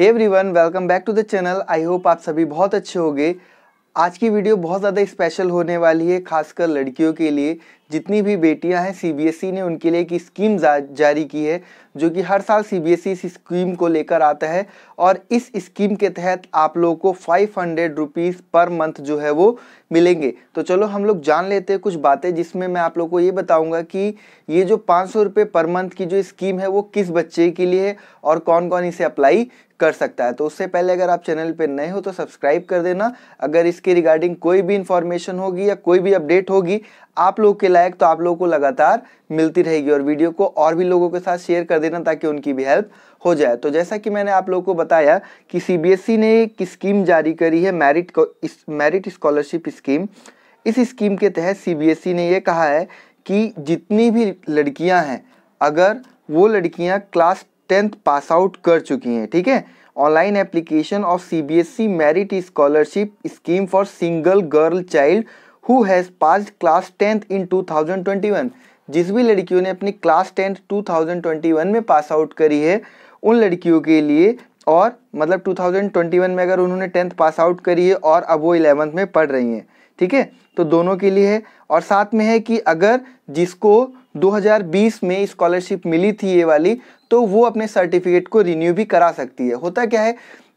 hey everyone welcome back to the channel I hope आप सभी बहुत अच्छे होंगे आज की वीडियो बहुत ज़्यादा स्पेशल होने वाली है खासकर लड़कियों के लिए जितनी भी बेटियां हैं सीबीएसई e ने उनके लिए एक स्कीम जारी की है जो कि हर साल सीबीएसई e इस स्कीम को लेकर आता है और इस स्कीम के तहत आप लोगों को five hundred rupees per month जो है वो मिलेंगे तो चलो हम लोग जान लेते हैं कुछ बातें जिसमें मैं आप लोग को ये बताऊंगा कि ये जो पाँच सौ रुपये पर मंथ की जो स्कीम है वो किस बच्चे के लिए है और कौन कौन इसे अप्लाई कर सकता है तो उससे पहले अगर आप चैनल पर नए हो तो सब्सक्राइब कर देना अगर इसके रिगार्डिंग कोई भी इंफॉर्मेशन होगी या कोई भी अपडेट होगी आप लोग के लाइक तो आप लोगों को लगातार मिलती रहेगी और वीडियो को और भी लोगों के साथ शेयर कर देना ताकि उनकी भी हेल्प हो जाए तो जैसा कि मैंने आप लोगों को बताया कि सीबीएसई e ने एक स्कीम जारी करी है मैरिट मैरिट स्कॉलरशिप स्कीम इस स्कीम के तहत सी e ने यह कहा है कि जितनी भी लड़कियाँ हैं अगर वो लड़कियाँ क्लास टेंथ पास आउट कर चुकी हैं ठीक है online application of C B S C merit scholarship scheme for single girl child who has pass class tenth in 2021 जिस भी लड़कियों ने अपनी क्लास टेंथ 2021 में पास आउट करी है उन लड़कियों के लिए और मतलब 2021 में अगर उन्होंने टेंथ पास आउट करी है और अब वो इलेवंथ में पढ़ रही हैं ठीक है तो दोनों के लिए है और साथ में है कि अगर जिसको 2020 में स्कॉलरशिप मिली थी ये वाली तो वो अपने सर्टिफिकेट को रिन्यू भी करा सकती है होता क्या है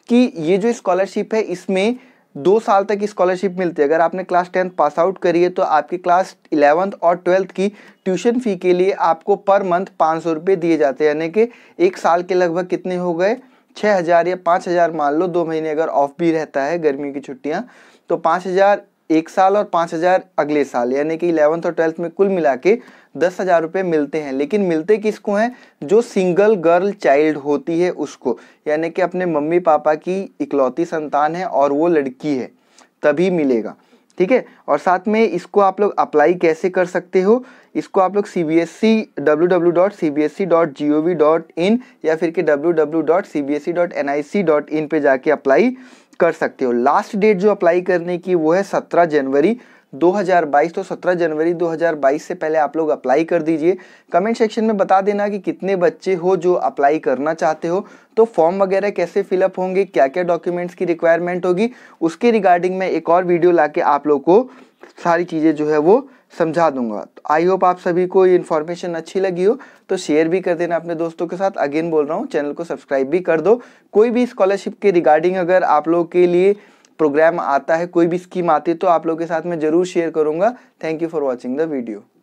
कि ये जो स्कॉलरशिप है इसमें दो साल तक स्कॉलरशिप मिलती है अगर आपने क्लास टेंथ पास आउट करी है तो आपकी क्लास इलेवंथ और ट्वेल्थ की ट्यूशन फ़ी के लिए आपको पर मंथ पाँच सौ रुपये दिए जाते हैं यानी कि एक साल के लगभग कितने हो गए छः हज़ार या पाँच हज़ार मान लो दो महीने अगर ऑफ भी रहता है गर्मियों की छुट्टियाँ तो पाँच हज़ार एक साल और पाँच हज़ार अगले साल यानी कि इलेवंथ और ट्वेल्थ में कुल मिला के दस हज़ार रुपये मिलते हैं लेकिन मिलते किसको हैं जो सिंगल गर्ल चाइल्ड होती है उसको यानी कि अपने मम्मी पापा की इकलौती संतान है और वो लड़की है तभी मिलेगा ठीक है और साथ में इसको आप लोग अप्लाई कैसे कर सकते हो इसको आप लोग C B S C W W dot C B S C dot G O V dot in या फिर के W W dot C B S C dot N I C dot in पर जाके अप्लाई कर सकते हो last date जो apply करने की वो है सत्रह जनवरी 2022 तो 17 जनवरी 2022 से पहले आप लोग अप्लाई कर दीजिए कमेंट सेक्शन में बता देना कि कितने बच्चे हो जो अप्लाई करना चाहते हो तो फॉर्म वगैरह कैसे फिलअप होंगे क्या क्या डॉक्यूमेंट्स की रिक्वायरमेंट होगी उसके रिगार्डिंग मैं एक और वीडियो ला आप लोग को सारी चीज़ें जो है वो समझा दूंगा तो आई होप आप सभी को ये इन्फॉर्मेशन अच्छी लगी हो तो शेयर भी कर देना अपने दोस्तों के साथ अगेन बोल रहा हूँ चैनल को सब्सक्राइब भी कर दो कोई भी स्कॉलरशिप के रिगार्डिंग अगर आप लोग के लिए प्रोग्राम आता है कोई भी स्कीम आती है तो आप लोगों के साथ मैं ज़रूर शेयर करूंगा thank you for watching the video